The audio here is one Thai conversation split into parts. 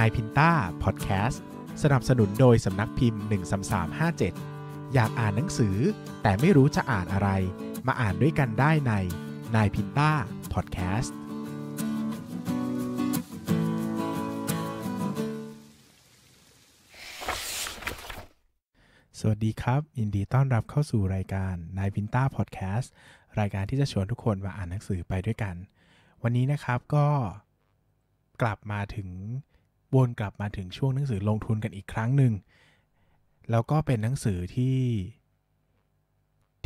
นายพินต้าพอดแคสต์สนับสนุนโดยสำนักพิมพ์ 13357 อยากอ่านหนังสือ แต่ไม่รู้จะอ่านอะไรมาอ่านด้วยกันได้ในนายพินต้าพอดแคสต์สวัสดีครับยินดีต้อนรับเข้าสู่รายการนายพินต้าพอดแคสต์รายการที่จะชวนทุกคนมาอ่านหนังสือไปด้วยกัน วันนี้นะครับก็ กลับมาถึงวนกลับมาถึงช่วงหนังสือลงทุนกันอีกครั้งหนึ่งแล้วก็เป็นหนังสือที่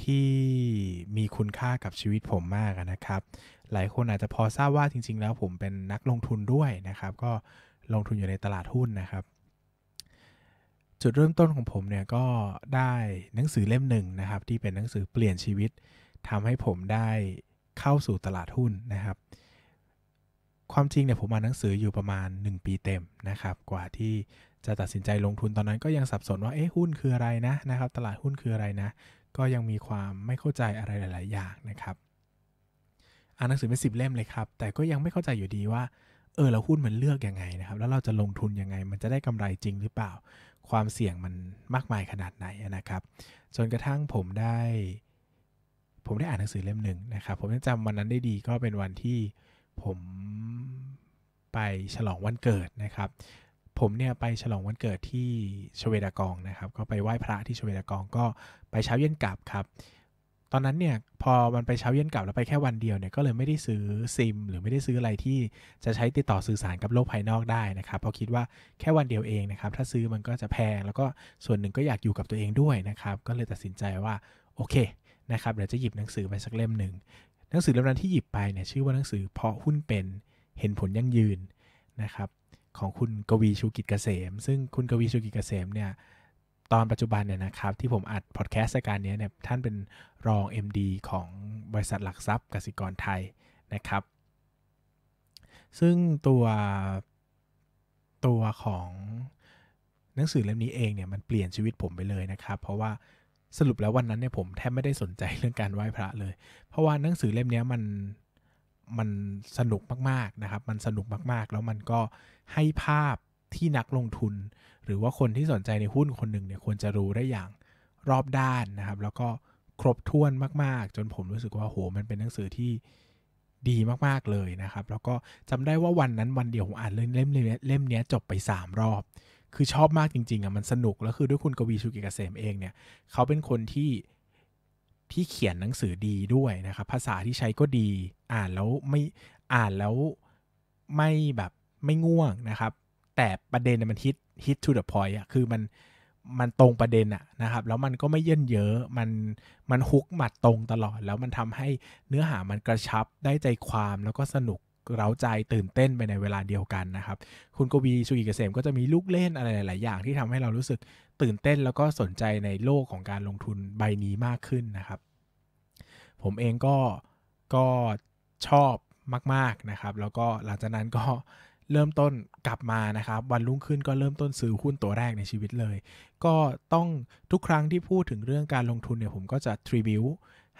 ที่มีคุณค่ากับชีวิตผมมากนะครับ หลายคนอาจจะพอทราบว่าจริง ๆ แล้วผมเป็นนักลงทุนด้วยนะครับ ก็ลงทุนอยู่ในตลาดหุ้นนะครับ จุดเริ่มต้นของผมเนี่ยก็ได้หนังสือเล่มหนึ่งนะครับ ที่เป็นหนังสือเปลี่ยนชีวิตทำให้ผมได้เข้าสู่ตลาดหุ้นนะครับความจริงเนี่ยผมอ่านหนังสืออยู่ประมาณ 1 ปีเต็มนะครับกว่าที่จะตัดสินใจลงทุนตอนนั้นก็ยังสับสนว่าเอ๊ะหุ้นคืออะไรนะนะครับตลาดหุ้นคืออะไรนะ ก็ยังมีความไม่เข้าใจอะไรหลาย ๆ อย่างนะครับ อ่านหนังสือไปสิบเล่มเลยครับแต่ก็ยังไม่เข้าใจอยู่ดีว่าเออเราหุ้นมันเลือกยังไงนะครับแล้วเราจะลงทุนยังไง มันจะได้กำไรจริงหรือเปล่า ความเสี่ยงมันมากมายขนาดไหนนะครับจนกระทั่งผมได้ ผมได้อ่านหนังสือเล่มหนึ่งนะครับผมยังจำวันนั้นได้ดีก็เป็นวันที่ผมไปฉลองวันเกิดนะครับ ผมเนี่ยไปฉลองวันเกิดที่ชเวดากองนะครับ ก็ไปไหว้พระที่ชเวดากองก็ไปเช้าเย็นกลับครับ ตอนนั้นเนี่ย พอมันไปเช้าเย็นกลับ แล้วไปแค่วันเดียวเนี่ย ก็เลยไม่ได้ซื้อซิม หรือไม่ได้ซื้ออะไรที่จะใช้ติดต่อสื่อสารกับโลกภายนอกได้นะครับ เพราะคิดว่าแค่วันเดียวเองนะครับ ถ้าซื้อมันก็จะแพง แล้วก็ส่วนหนึ่งก็อยากอยู่กับตัวเองด้วยนะครับ ก็เลยตัดสินใจว่าโอเคนะครับเดี๋ยวจะหยิบหนังสือไปสักเล่มหนึ่งหนังสือเล่มนั้นที่หยิบไปเนี่ยชื่อว่าหนังสือเพาะหุ้นเป็นเห็นผลยั่งยืนนะครับของคุณกวีชูกิจเกษม ซึ่งคุณกวีชูกิจเกษมเนี่ยตอนปัจจุบันเนี่ยนะครับที่ผมอัดพอดแคสต์รายการนี้เนี่ยท่านเป็นรอง MD ของบริษัทหลักทรัพย์กสิกรไทยนะครับ ซึ่งตัวตัวของหนังสือเล่มนี้เองเนี่ยมันเปลี่ยนชีวิตผมไปเลยนะครับ เพราะว่าสรุปแล้ววันนั้นเนี่ยผมแทบไม่ได้สนใจเรื่องการไหว้พระเลย เพราะว่าหนังสือเล่มนี้มันมันสนุกมากๆนะครับ มันสนุกมากๆ แล้วมันก็ให้ภาพที่นักลงทุน หรือว่าคนที่สนใจในหุ้นคนหนึ่งเนี่ยควรจะรู้ได้อย่างรอบด้านนะครับแล้วก็ครบถ้วนมากๆ จนผมรู้สึกว่าโห มันเป็นหนังสือที่ดีมาก ๆเลยนะครับ แล้วก็จำได้ว่าวันนั้นวันเดียวผมอ่านเล่มเล่มเล่มนี้จบไป3รอบคือชอบมากจริง ๆอ่ะมันสนุกแล้วคือด้วยคุณกวีชูกิเกษมเองเนี่ยเขาเป็นคนที่ที่เขียนหนังสือดีด้วยนะครับ ภาษาที่ใช้ก็ดีอ่านแล้วไม่อ่านแล้วไม่แบบไม่ง่วงนะครับ แต่ประเด็นมันฮิตฮิตทูเดอะพอยต์อ่ะคือมันมันตรงประเด็นอะนะครับแล้วมันก็ไม่เยินเยอะมันมันฮุกหมัดตรงตลอด แล้วมันทำให้เนื้อหามันกระชับได้ใจความแล้วก็สนุกเร้าใจตื่นเต้นไปในเวลาเดียวกันนะครับ คุณกวีสูกิเกษมก็จะมีลูกเล่นอะไรหลายอย่างที่ทำให้เรารู้สึกตื่นเต้น แล้วก็สนใจในโลกของการลงทุนใบนี้มากขึ้นนะครับ ผมเองก็ก็ชอบมากๆนะครับ แล้วก็หลังจากนั้นก็เริ่มต้นกลับมานะครับวันรุ่งขึ้นก็เริ่มต้นซื้อหุ้นตัวแรกในชีวิตเลย ก็ต้องทุกครั้งที่พูดถึงเรื่องการลงทุนเนี่ยผมก็จะทริบิว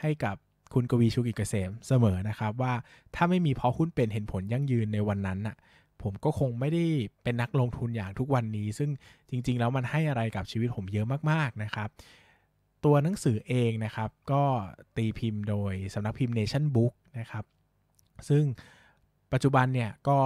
ให้กับคุณกวีชุกอิกเกษมเสมอนะครับ ว่าถ้าไม่มีเพราะหุ้นเป็นเห็นผลยั่งยืนในวันนั้นน่ะผมก็คงไม่ได้เป็นนักลงทุนอย่างทุกวันนี้ ซึ่งจริงๆ แล้วมันให้อะไรกับชีวิตผมเยอะมาก ๆ นะครับ ตัวหนังสือเองนะครับ ก็ตีพิมพ์โดยสำนักพิมพ์ Nation Book นะครับ ซึ่งปัจจุบันเนี่ย ก็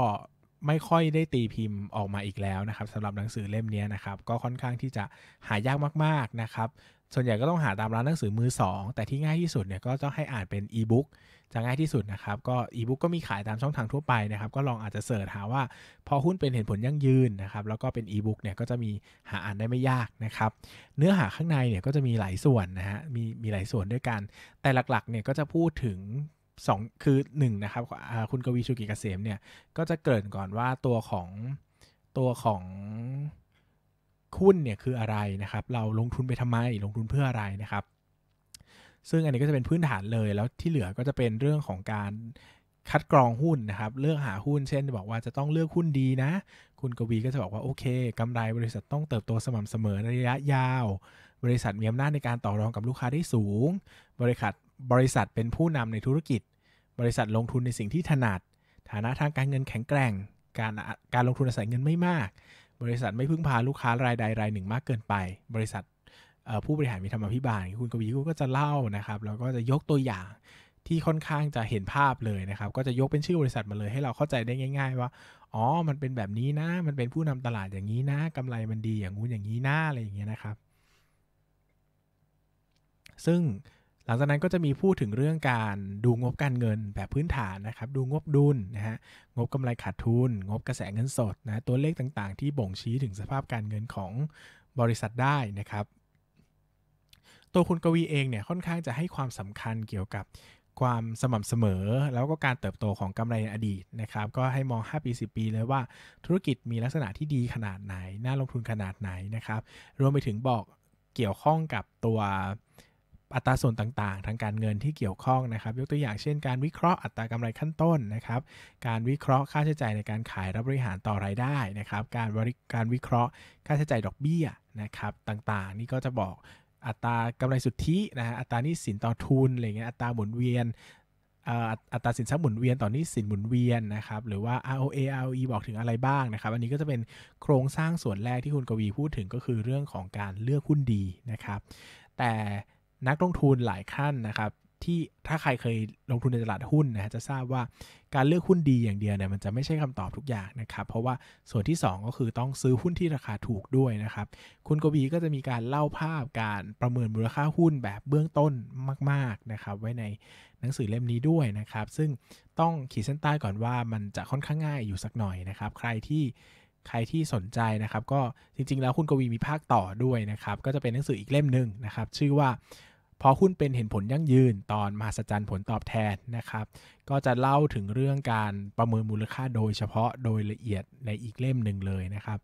ไม่ค่อยได้ตีพิมพ์ออกมาอีกแล้วนะครับสำหรับหนังสือเล่มนี้นะครับก็ค่อนข้างที่จะหายากมากๆนะครับส่วนใหญ่ก็ต้องหาตามร้านหนังสือมือ 2 แต่ที่ง่ายที่สุดเนี่ยก็ต้องให้อ่านเป็นอีบุ๊กจะง่ายที่สุดนะครับ ก็อีบุ๊กก็มีขายตามช่องทางทั่วไปนะครับ ก็ลองอาจจะเสิร์ชหาว่าพอหุ้นเป็นเหตุผลยั่งยืนนะครับ แล้วก็เป็นอีบุ๊กเนี่ยก็จะมีหาอ่านได้ไม่ยากนะครับ เนื้อหาข้างในเนี่ยก็จะมีหลายส่วนนะฮะ มีมีหลายส่วนด้วยกัน แต่หลักๆ เนี่ยก็จะพูดถึงสองคือหนึ่งนะครับคุณกวีชูกิเกษมเนี่ยก็จะเกริ่นก่อนว่าตัวของตัวของหุ้นเนี่ยคืออะไรนะครับ เราลงทุนไปทำไม ลงทุนเพื่ออะไรนะครับ ซึ่งอันนี้ก็จะเป็นพื้นฐานเลย แล้วที่เหลือก็จะเป็นเรื่องของการคัดกรองหุ้นนะครับเลือกหาหุ้นเช่น บอกว่าจะต้องเลือกหุ้นดีนะ คุณกวีก็จะบอกว่า โอเคกำไรบริษัทต้องเติบโตสม่ำเสมอในระยะยาว บริษัทมีอำนาจในการต่อรองกับลูกค้าได้สูง บริษัทบริษัทเป็นผู้นำในธุรกิจ บริษัทลงทุนในสิ่งที่ถนัด ฐานะทางการเงินแข็งแกร่ง การการลงทุนอาศัยเงินไม่มากบริษัทไม่พึ่งพาลูกค้ารายใดรายหนึ่งมากเกินไป บริษัทผู้บริหารมีธรรมพิบาล คุณกวีก็จะเล่านะครับ แล้วก็จะยกตัวอย่างที่ค่อนข้างจะเห็นภาพเลยนะครับ ก็จะยกเป็นชื่อบริษัทมาเลยให้เราเข้าใจได้ง่าย ๆ ว่า อ๋อ มันเป็นแบบนี้นะ มันเป็นผู้นำตลาดอย่างนี้นะ กำไรมันดีอย่างงู้นอย่างนี้นะอะไรอย่างเงี้ยนะครับ ซึ่งหลังจากนั้นก็จะมีพูดถึงเรื่องการดูงบการเงินแบบพื้นฐานนะครับดูงบดุลนนะฮะงบกำไรขาดทุน งบกระแสเงินสดนะตัวเลขต่างๆ ที่บ่งชี้ถึงสภาพการเงินของบริษัทได้นะครับ ตัวคุณกวีเองเนี่ยค่อนข้างจะให้ความสำคัญเกี่ยวกับความสม่ำเสมอแล้วก็การเติบโตของกำไรในอดีตนะครับก็ให้มอง 5 ปี 10 ปีเลยว่าธุรกิจมีลักษณะที่ดีขนาดไหน น่าลงทุนขนาดไหนนะครับรวมไปถึงบอกเกี่ยวข้องกับตัวอัตรา ส่วนต่างๆ ทางการเงินที่เกี่ยวข้องนะครับ ยกตัวอย่างเช่นการวิเคราะห์อัตรากำไรขั้นต้นนะครับ การวิเคราะห์ค่าใช้จ่ายในการขายรับบริหารต่อรายได้นะครับ การการวิเคราะห์ค่าใช้จ่ายดอกเบี้ยนะครับ ต่างๆ นี่ก็จะบอกอัตรากำไรสุทธินะฮะ อัตรานี้สินต่อทุนอะไรเงี้ย อัตราหมุนเวียน อัตราสินทรัพย์หมุนเวียนต่อนี้สินหมุนเวียนนะครับ หรือว่า ROA ROE บอกถึงอะไรบ้างนะครับ อันนี้ก็จะเป็นโครงสร้างส่วนแรกที่คุณกวีพูดถึง ก็คือเรื่องของการเลือกหุ้นดีนะครับ แต่นักลงทุนหลายขั้นนะครับ ที่ถ้าใครเคยลงทุนในตลาดหุ้นนะจะทราบว่าการเลือกหุ้นดีอย่างเดียวเนี่ยมันจะไม่ใช่คำตอบทุกอย่างนะครับ เพราะว่าส่วนที่ 2 ก็คือต้องซื้อหุ้นที่ราคาถูกด้วยนะครับคุณกบีก็จะมีการเล่าภาพการประเมินมูลค่าหุ้นแบบเบื้องต้นมากๆนะครับไว้ในหนังสือเล่มนี้ด้วยนะครับซึ่งต้องขีดเส้นใต้ก่อนว่ามันจะค่อนข้างง่ายอยู่สักหน่อยนะครับใครที่ใครที่สนใจนะครับ ก็จริงๆ แล้วคุณกวีมีภาคต่อด้วยนะครับก็จะเป็นหนังสืออีกเล่มหนึ่งนะครับชื่อว่าพอหุ้นเป็นเห็นผลยั่งยืน ตอนมหัศจรรย์ผลตอบแทนนะครับก็จะเล่าถึงเรื่องการประเมินมูลค่าโดยเฉพาะโดยละเอียดในอีกเล่มหนึ่งเลยนะครับ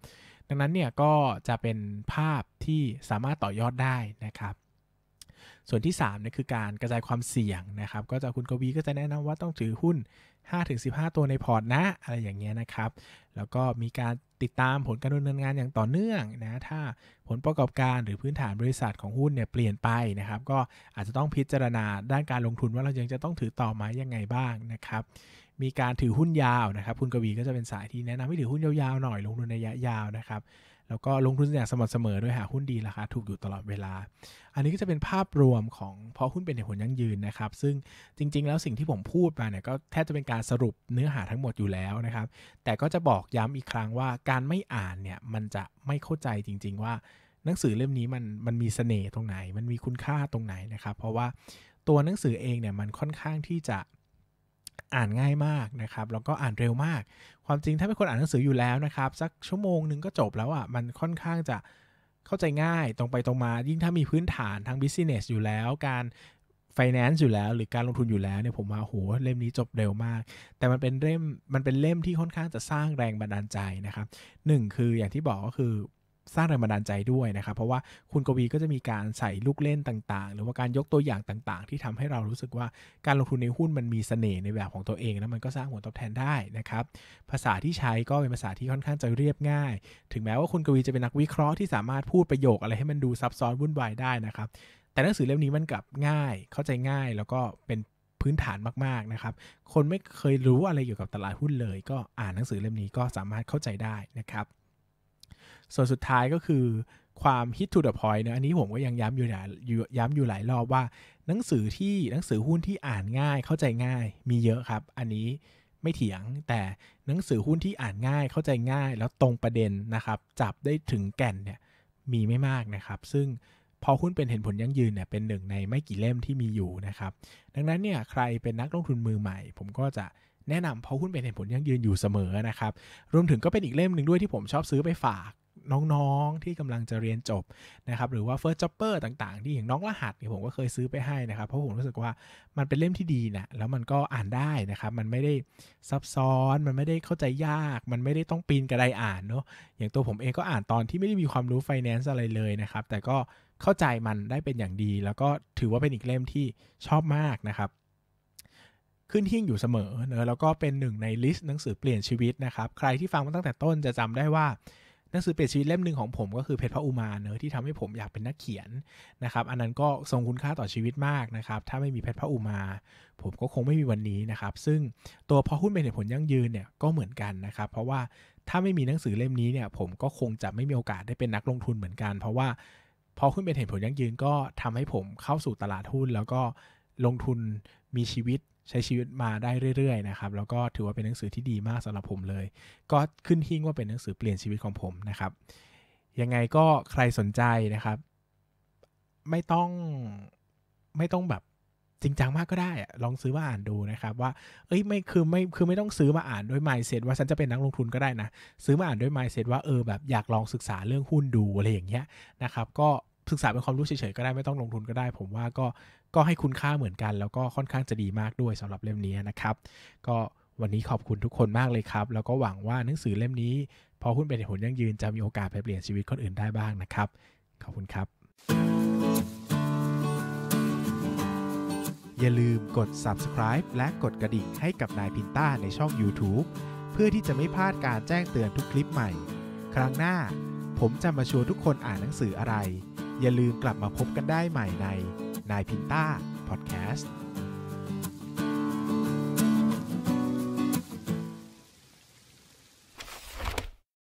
ดังนั้นเนี่ย ก็จะเป็นภาพที่สามารถต่อยอดได้นะครับ ส่วนที่3นี่ยคือการกระจายความเสี่ยง นะครับ ก็จะคุณกวีก็จะแนะนำว่าต้องถือหุ้น5-15 ตัวในพอร์ตนะอะไรอย่างเงี้ยนะครับ แล้วก็มีการติดตามผลการดำเนินงานอย่างต่อเนื่องนะ ถ้าผลประกอบการหรือพื้นฐานบริษัทของหุ้นเนี่ยเปลี่ยนไปนะครับ ก็อาจจะต้องพิจารณาด้านการลงทุนว่าเรายังจะต้องถือต่อไหมยังไงบ้างนะครับ มีการถือหุ้นยาวนะครับ คุณกวีก็จะเป็นสายที่แนะนำให้ถือหุ้นยาวๆหน่อยลงทุนระยะยาวนะครับแล้วก็ลงทุนอย่างสม่ำเสมอด้วยหาหุ้นดี ราคาถูกอยู่ตลอดเวลา อันนี้ก็จะเป็นภาพรวมของเพราะหุ้นเป็นเหตุผลยั่งยืนนะครับ ซึ่งจริงๆแล้วสิ่งที่ผมพูดมาเนี่ย ก็แทบจะเป็นการสรุปเนื้อหาทั้งหมดอยู่แล้วนะครับ แต่ก็จะบอกย้ำอีกครั้งว่า การไม่อ่านเนี่ยมันจะไม่เข้าใจจริงๆ ว่าหนังสือเล่มนี้มันมันมีสเสน่ห์ตรงไหน มันมีคุณค่าตรงไหนนะครับเพราะว่าตัวหนังสือเองเนี่ยมันค่อนข้างที่จะอ่านง่ายมากนะครับ แล้วก็อ่านเร็วมาก ความจริงถ้าเป็นคนอ่านหนังสืออยู่แล้วนะครับสักชั่วโมงหนึ่งก็จบแล้วอะ่ะมันค่อนข้างจะเข้าใจง่าย ตรงไปตรงมายิ่งถ้ามีพื้นฐานทางบิสเนสอยู่แล้ว การ finance อยู่แล้ว หรือการลงทุนอยู่แล้วเนี่ยผมว่าโหเล่มนี้จบเร็วมาก แต่มันเป็นเล่มมันเป็นเล่มที่ค่อนข้างจะสร้างแรงบันดาลใจนะครับหนึ่งคืออย่างที่บอกก็คือสร้างแรงบันดาลใจด้วยนะครับ เพราะว่าคุณกวีก็จะมีการใส่ลูกเล่นต่างๆ หรือว่าการยกตัวอย่างต่างๆ ที่ทำให้เรารู้สึกว่าการลงทุนในหุ้นมันมีเสน่ห์ในแบบของตัวเองแล้วมันก็สร้างผลตอบแทนได้นะครับ ภาษาที่ใช้ก็เป็นภาษาที่ค่อนข้างจะเรียบง่าย ถึงแม้ว่าคุณกวีจะเป็นนักวิเคราะห์ที่สามารถพูดประโยคอะไรให้มันดูซับซ้อนวุ่นวายได้นะครับ แต่หนังสือเล่มนี้มันกลับง่าย เข้าใจง่าย แล้วก็เป็นพื้นฐานมากๆ นะครับ คนไม่เคยรู้อะไรเกี่ยวกับตลาดหุ้นเลย ก็อ่านหนังสือเล่มนี้ก็สามารถเข้าใจได้นะครับส่วนสุดท้ายก็คือความ hit to the point นะอันนี้ผมก็ยังย้ำอยู่นะย้ำอยู่หลายรอบว่า หนังสือที่หนังสือหุ้นที่อ่านง่ายเข้าใจง่าย มีเยอะครับ อันนี้ไม่เถียงแต่หนังสือหุ้นที่อ่านง่ายเข้าใจง่าย แล้วตรงประเด็นนะครับจับได้ถึงแก่นเนี่ยมีไม่มากนะครับ ซึ่งพอหุ้นเป็นเห็นผลยั่งยืนเนี่ยเป็นหนึ่งในไม่กี่เล่มที่มีอยู่นะครับดังนั้นเนี่ยใครเป็นนักลงทุนมือใหม่ ผมก็จะแนะนำพอหุ้นเป็นเห็นผลยั่งยืนอยู่เสมอนะครับ รวมถึงก็เป็นอีกเล่มหนึ่งด้วยที่ผมชอบซื้อไปฝากน้องๆที่กำลังจะเรียนจบนะครับหรือว่า First j o ปอ e r ต่างๆ ที่อย่างน้องรหัสเนี่ยผมก็เคยซื้อไปให้นะครับเพราะผมรู้สึกว่ามันเป็นเล่มที่ดีนะแล้วมันก็อ่านได้นะครับมันไม่ได้ซับซ้อน มันไม่ได้เข้าใจยาก มันไม่ได้ต้องปีนกระไดอ่านเนาะอย่างตัวผมเองก็อ่านตอนที่ไม่ได้มีความรู้ไฟแนนซ์อะไรเลยนะครับแต่ก็เข้าใจมันได้เป็นอย่างดี แล้วก็ถือว่าเป็นอีกเล่มที่ชอบมากนะครับ ขึ้นทิ้งอยู่เสมอเนอะแล้วก็เป็นหนึ่งในลิสต์หนังสือเปลี่ยนชีวิตนะครับ ใครที่ฟังมาตั้งแต่ต้นจะจำได้ว่าหนังสือเปลี่ยนชีวิตเล่มหนึ่งของผมก็คือเพชรพระอุมาเนอะที่ทำให้ผมอยากเป็นนักเขียนนะครับอันนั้นก็ทรงคุณค่าต่อชีวิตมากนะครับถ้าไม่มีเพชรพระอุมา ผมก็คงไม่มีวันนี้นะครับซึ่งตัวพอหุ้นเป็นเหตุผลยั่งยืนเนี่ยก็เหมือนกันนะครับเพราะว่าถ้าไม่มีหนังสือเล่มนี้เนี่ยผมก็คงจะไม่มีโอกาสได้เป็นนักลงทุนเหมือนกัน เพราะว่าพอหุ้นเป็นเหตุผลยั่งยืนก็ทำให้ผมเข้าสู่ตลาดหุ้นแล้วก็ลงทุนมีชีวิตใช้ชีวิตมาได้เรื่อยๆนะครับ แล้วก็ถือว่าเป็นหนังสือที่ดีมากสำหรับผมเลย ก็ขึ้นหิ้งว่าเป็นหนังสือเปลี่ยนชีวิตของผมนะครับ ยังไงก็ใครสนใจนะครับ ไม่ต้องไม่ต้องแบบจริงจังมากก็ได้ ลองซื้อมาอ่านดูนะครับ ว่าเอ้ยไม่คือไม่คือไม่ต้องซื้อมาอ่านด้วยไมเซ็ตว่าฉันจะเป็นนักลงทุนก็ได้นะซื้อมาอ่านด้วยไมเซ็ตว่าเออแบบอยากลองศึกษาเรื่องหุ้นดูอะไรอย่างเงี้ยนะครับ ก็ศึกษาเป็นความรู้เฉยๆก็ได้ไม่ต้องลงทุนก็ได้ผมว่าก็ก็ให้คุณค่าเหมือนกัน แล้วก็ค่อนข้างจะดีมากด้วยสำหรับเล่มนี้นะครับ ก็วันนี้ขอบคุณทุกคนมากเลยครับ แล้วก็หวังว่าหนังสือเล่มนี้ พอหุ้นเป็นผลยั่งยืนจะมีโอกาสไปเปลี่ยนชีวิตคนอื่นได้บ้างนะครับ ขอบคุณครับ อย่าลืมกด subscribe และกดกระดิ่งให้กับนายพินต้าในช่อง YouTube เพื่อที่จะไม่พลาดการแจ้งเตือนทุกคลิปใหม่ ครั้งหน้าผมจะมาชวนทุกคนอ่านหนังสืออะไร อย่าลืมกลับมาพบกันได้ใหม่ในนายพินต้าพอดแคสต์